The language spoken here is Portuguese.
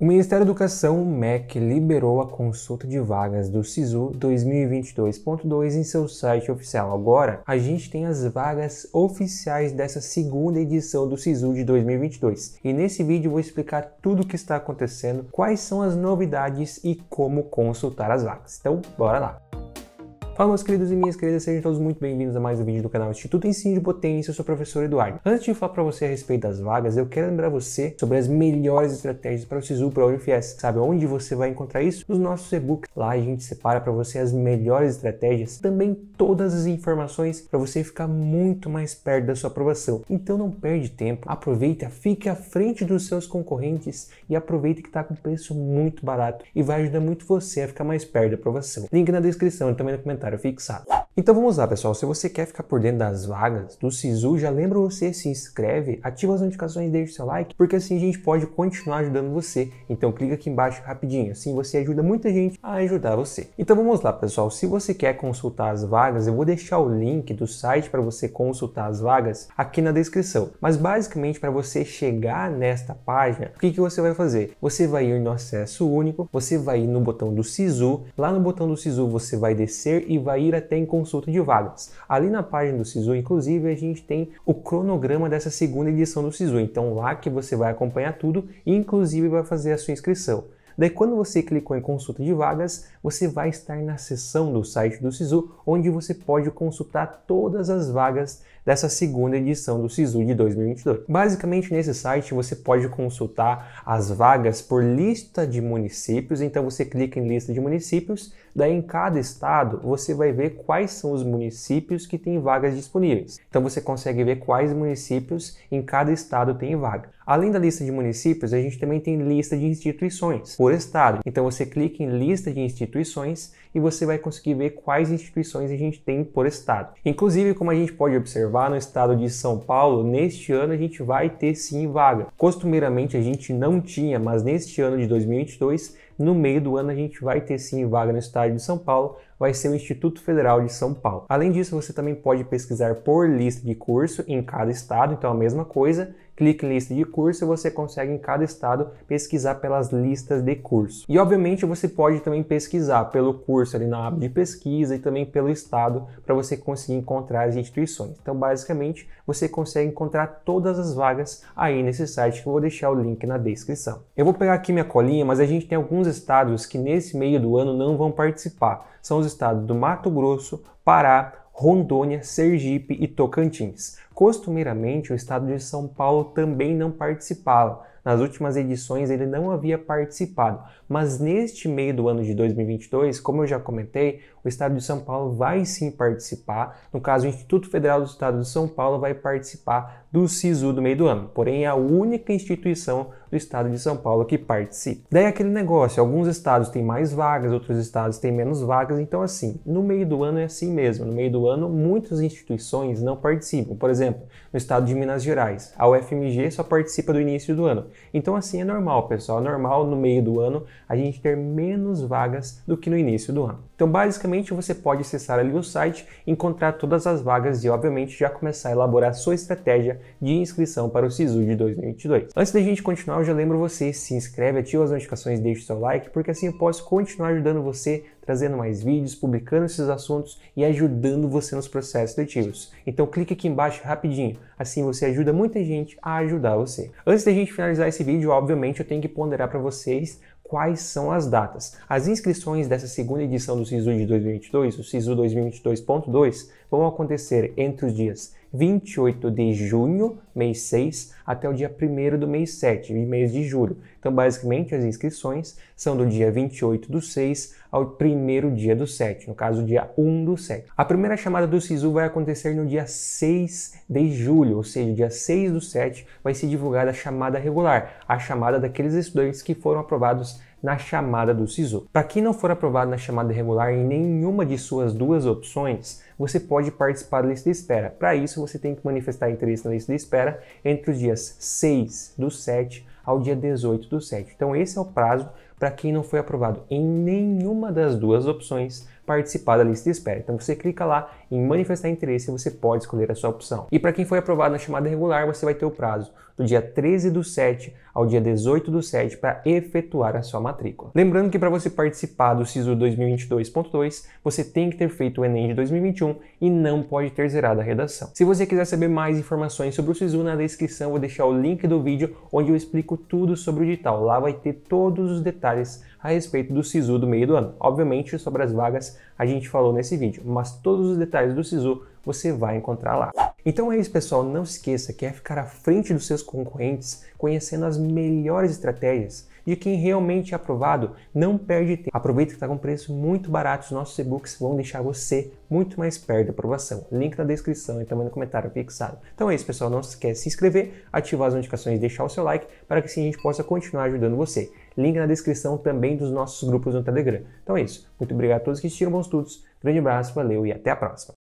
O Ministério da Educação, MEC, liberou a consulta de vagas do SISU 2022.2 em seu site oficial. Agora, a gente tem as vagas oficiais dessa segunda edição do SISU de 2022. E nesse vídeo vou explicar tudo o que está acontecendo, quais são as novidades e como consultar as vagas. Então, bora lá! Fala meus queridos e minhas queridas, sejam todos muito bem-vindos a mais um vídeo do canal Instituto Ensino de Potência, eu sou o professor Eduardo. Antes de falar para você a respeito das vagas, eu quero lembrar você sobre as melhores estratégias para o SISU, para o UFS. Sabe onde você vai encontrar isso? Nos nossos e-books. Lá a gente separa para você as melhores estratégias, também todas as informações para você ficar muito mais perto da sua aprovação. Então não perde tempo, aproveita, fique à frente dos seus concorrentes e aproveita que está com preço muito barato e vai ajudar muito você a ficar mais perto da aprovação. Link na descrição e também no comentário. Garfixa. Então vamos lá, pessoal. Se você quer ficar por dentro das vagas do Sisu, já lembra você, se inscreve, ativa as notificações, deixa o seu like, porque assim a gente pode continuar ajudando você. Então clica aqui embaixo rapidinho, assim você ajuda muita gente a ajudar você. Então vamos lá, pessoal. Se você quer consultar as vagas, eu vou deixar o link do site para você consultar as vagas aqui na descrição. Mas basicamente para você chegar nesta página, o que, que você vai fazer? Você vai ir no acesso único, você vai ir no botão do Sisu, lá no botão do Sisu você vai descer e vai ir até em consultar consulta de vagas. Ali na página do SISU, inclusive, a gente tem o cronograma dessa segunda edição do SISU. Então lá que você vai acompanhar tudo e inclusive vai fazer a sua inscrição. Daí, quando você clicou em consulta de vagas, você vai estar na seção do site do SISU, onde você pode consultar todas as vagas dessa segunda edição do SISU de 2022. Basicamente, nesse site você pode consultar as vagas por lista de municípios, então você clica em lista de municípios, daí em cada estado você vai ver quais são os municípios que têm vagas disponíveis. Então você consegue ver quais municípios em cada estado tem vaga. Além da lista de municípios, a gente também tem lista de instituições. Por por estado. Então você clica em lista de instituições e você vai conseguir ver quais instituições a gente tem por estado. Inclusive, como a gente pode observar no estado de São Paulo, neste ano a gente vai ter sim vaga. Costumeiramente a gente não tinha, mas neste ano de 2022 no meio do ano a gente vai ter sim vaga no estádio de São Paulo, vai ser o Instituto Federal de São Paulo. Além disso, você também pode pesquisar por lista de curso em cada estado, então a mesma coisa, clique em lista de curso e você consegue em cada estado pesquisar pelas listas de curso. E obviamente você pode também pesquisar pelo curso ali na aba de pesquisa e também pelo estado para você conseguir encontrar as instituições. Então basicamente você consegue encontrar todas as vagas aí nesse site que eu vou deixar o link na descrição. Eu vou pegar aqui minha colinha, mas a gente tem alguns estados que nesse meio do ano não vão participar. São os estados do Mato Grosso, Pará, Rondônia, Sergipe e Tocantins. Costumeiramente, o estado de São Paulo também não participava. Nas últimas edições ele não havia participado, mas neste meio do ano de 2022, como eu já comentei, o estado de São Paulo vai sim participar. No caso, o Instituto Federal do Estado de São Paulo vai participar do SISU do meio do ano, porém é a única instituição do estado de São Paulo que participa. Daí aquele negócio, alguns estados têm mais vagas, outros estados têm menos vagas, então assim, no meio do ano é assim mesmo. No meio do ano, muitas instituições não participam. Por exemplo, exemplo, no estado de Minas Gerais. A UFMG só participa do início do ano. Então, assim é normal, pessoal. É normal no meio do ano a gente ter menos vagas do que no início do ano. Então, basicamente, você pode acessar ali o site, encontrar todas as vagas e, obviamente, já começar a elaborar a sua estratégia de inscrição para o SISU de 2022. Antes da gente continuar, eu já lembro você: se inscreve, ativa as notificações, deixa o seu like, porque assim eu posso continuar ajudando você trazendo mais vídeos, publicando esses assuntos e ajudando você nos processos seletivos. Então clique aqui embaixo rapidinho, assim você ajuda muita gente a ajudar você. Antes da gente finalizar esse vídeo, obviamente eu tenho que ponderar para vocês quais são as datas. As inscrições dessa segunda edição do SISU de 2022, o SISU 2022.2, vão acontecer entre os dias 28 de junho mês 6 até o dia 1 do mês 7, de mês de julho. Então, basicamente, as inscrições são do dia 28 do 6 ao primeiro dia do 7, no caso, dia 1 do 7. A primeira chamada do SISU vai acontecer no dia 6 de julho, ou seja, dia 6 do 7 vai ser divulgada a chamada regular, a chamada daqueles estudantes que foram aprovados na chamada do SISU. Para quem não for aprovado na chamada regular em nenhuma de suas duas opções, você pode participar da lista de espera. Para isso, você tem que manifestar interesse na lista de espera espera entre os dias 6 do 7 ao dia 18 do 7. Então, esse é o prazo para quem não foi aprovado em nenhuma das duas opções participar da lista de espera. Então você clica lá em manifestar interesse e você pode escolher a sua opção. E para quem foi aprovado na chamada regular, você vai ter o prazo do dia 13 do 7 ao dia 18 do 7 para efetuar a sua matrícula. Lembrando que para você participar do SISU 2022.2, você tem que ter feito o Enem de 2021 e não pode ter zerado a redação. Se você quiser saber mais informações sobre o SISU, na descrição vou deixar o link do vídeo onde eu explico tudo sobre o digital. Lá vai ter todos os detalhes a respeito do SISU do meio do ano. Obviamente sobre as vagas a gente falou nesse vídeo, mas todos os detalhes do SISU você vai encontrar lá. Então é isso, pessoal. Não se esqueça que é ficar à frente dos seus concorrentes, conhecendo as melhores estratégias de quem realmente é aprovado. Não perde tempo. Aproveita que está com preço muito barato. Os nossos e-books vão deixar você muito mais perto da aprovação. Link na descrição e também no comentário fixado. Então é isso, pessoal. Não se esquece de se inscrever, ativar as notificações e deixar o seu like para que assim a gente possa continuar ajudando você link na descrição também dos nossos grupos no Telegram. Então é isso. Muito obrigado a todos que assistiram, bons estudos, grande abraço, valeu e até a próxima.